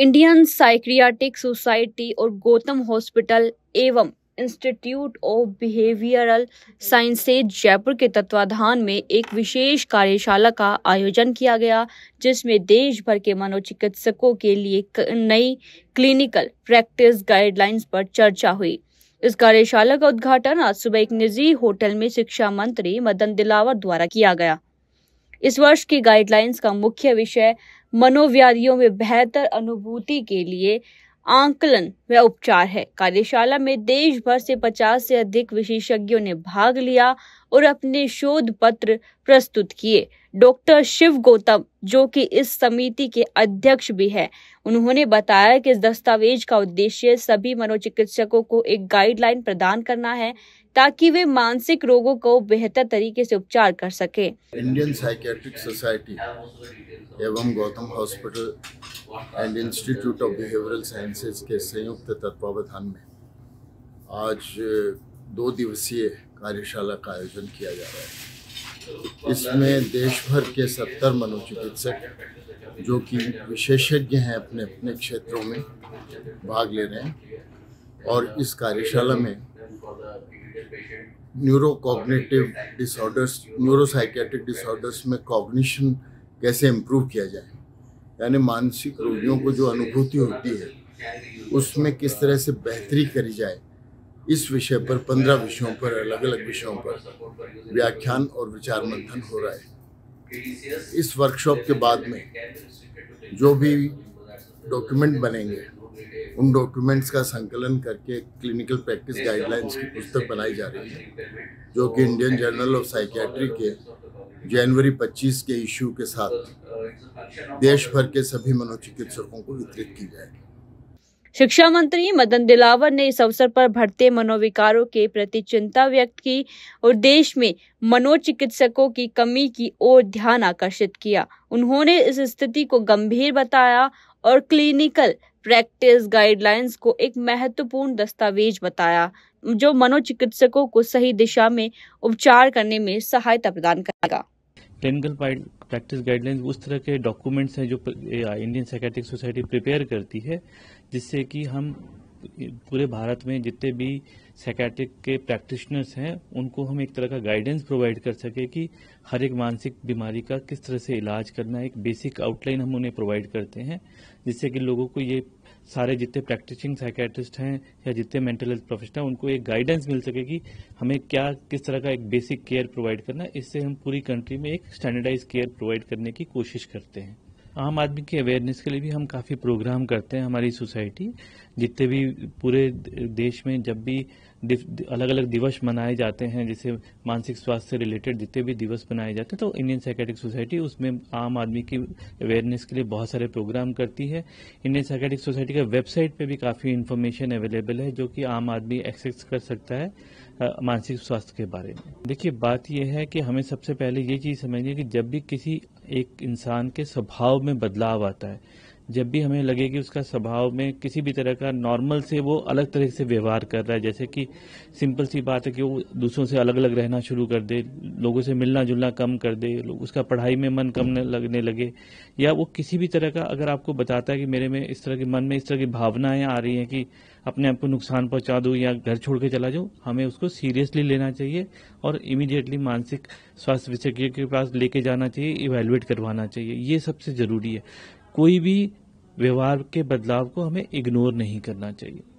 Indian psychiatric society और Gautam hospital एवं institute of behavioural sciences Jaipur के तत्वाधान में एक विशेष कार्यशाला का आयोजन किया गया जिसमें देश भर के मनोचिकित्सकों के लिए नई क्लिनिकल प्रैक्टिस गाइडलाइंस पर चर्चा हुई इस कार्यशाला का उद्घाटन आज सुबह एक निजी होटल में शिक्षा मंत्री मदन दिलावर द्वारा किया गया इस वर्ष की गाइडलाइंस का मुख्य विषय मनोव्याधियों में बेहतर अनुभूति के लिए आंकलन व उपचार है कार्यशाला में देश भर से 50 से अधिक विशेषज्ञों ने भाग लिया और अपने शोध पत्र प्रस्तुत किए डॉक्टर शिव गौतम जो कि इस समिति के अध्यक्ष भी हैं उन्होंने बताया कि इस दस्तावेज का उद्देश्य सभी मनोचिकित्सकों को एक गाइडलाइन प्रदान करना है ताकि वे मानसिक रोगों को बेहतर तरीके से उपचार कर सके इंडियन साइकेट्रिक सोसाइटी एवं Gautam hospital and institute of behavioural sciences के संयुक्त तत्वावधान में आज दो दिवसीय कार्यशाला का आयोजन किया जा रहा है इसमें देश भर के सत्तर मनोचिकित्सक जो कि विशेषज्ञ हैं अपने अपने क्षेत्रों में भाग ले रहे हैं और इस कार्यशाला में न्यूरोकॉग्निटिव डिसऑर्डर्स न्यूरोसाइकेटिक डिसऑर्डर्स में कॉग्निशन कैसे इम्प्रूव किया जाए यानी मानसिक रोगियों को जो अनुभूति होती है उसमें किस तरह से बेहतरी करी जाए इस विषय पर पंद्रह विषयों पर अलग अलग विषयों पर व्याख्यान और विचार मंथन हो रहा है इस वर्कशॉप के बाद में जो भी डॉक्यूमेंट बनेंगे उन डॉक्यूमेंट्स का संकलन करके क्लिनिकल प्रैक्टिस गाइडलाइंस की पुस्तक बनाई जा रही है जो कि इंडियन जर्नल ऑफ साइकियाट्री के जनवरी 25 के इशू के साथ देश भर के सभी मनोचिकित्सकों को वितरित की जाएगी शिक्षा मंत्री मदन दिलावर ने इस अवसर पर बढ़ते मनोविकारों के प्रति चिंता व्यक्त की और देश में मनोचिकित्सकों की कमी की ओर ध्यान आकर्षित किया उन्होंने इस स्थिति को गंभीर बताया और क्लिनिकल प्रैक्टिस गाइडलाइंस को एक महत्वपूर्ण दस्तावेज बताया जो मनोचिकित्सकों को सही दिशा में उपचार करने में सहायता प्रदान करेगा क्लिनिकल प्रैक्टिस गाइडलाइंस उस तरह के डॉक्यूमेंट्स हैं जो इंडियन सेकेटिक सोसाइटी प्रिपेयर करती है जिससे कि हम पूरे भारत में जितने भी साइकेट्रिक के प्रैक्टिशनर्स हैं उनको हम एक तरह का गाइडेंस प्रोवाइड कर सके कि हर एक मानसिक बीमारी का किस तरह से इलाज करना है एक बेसिक आउटलाइन हम उन्हें प्रोवाइड करते हैं जिससे कि लोगों को ये सारे जितने प्रैक्टिसिंग साइकेट्रिस्ट हैं या जितने मेंटल हेल्थ प्रोफेशनल उनको एक गाइडेंस मिल सके कि हमें क्या किस तरह का एक बेसिक केयर प्रोवाइड करना इससे हम पूरी कंट्री में एक स्टैंडर्डाइज केयर प्रोवाइड करने की कोशिश करते हैं आम आदमी की अवेयरनेस के लिए भी हम काफ़ी प्रोग्राम करते हैं हमारी सोसाइटी जितने भी पूरे देश में जब भी अलग अलग दिवस मनाए जाते हैं जैसे मानसिक स्वास्थ्य से रिलेटेड जितने भी दिवस मनाए जाते हैं तो इंडियन साइकेटिक सोसाइटी उसमें आम आदमी की अवेयरनेस के लिए बहुत सारे प्रोग्राम करती है इंडियन साइकेटिक सोसाइटी का वेबसाइट पे भी काफ़ी इन्फॉर्मेशन अवेलेबल है जो कि आम आदमी एक्सेस कर सकता है मानसिक स्वास्थ्य के बारे में देखिए बात यह है कि हमें सबसे पहले ये चीज़ समझनी है कि जब भी किसी एक इंसान के स्वभाव में बदलाव आता है जब भी हमें लगे कि उसका स्वभाव में किसी भी तरह का नॉर्मल से वो अलग तरह से व्यवहार कर रहा है जैसे कि सिंपल सी बात है कि वो दूसरों से अलग अलग रहना शुरू कर दे लोगों से मिलना जुलना कम कर दे उसका पढ़ाई में मन कम लगने लगे या वो किसी भी तरह का अगर आपको बताता है कि मेरे में इस तरह के मन में इस तरह की भावनाएं आ रही हैं कि अपने आप को नुकसान पहुंचा दो या घर छोड़ के चला जाओ हमें उसको सीरियसली लेना चाहिए और इमीडिएटली मानसिक स्वास्थ्य विशेषज्ञ के पास लेके जाना चाहिए इवेल्युएट करवाना चाहिए ये सबसे ज़रूरी है कोई भी व्यवहार के बदलाव को हमें इग्नोर नहीं करना चाहिए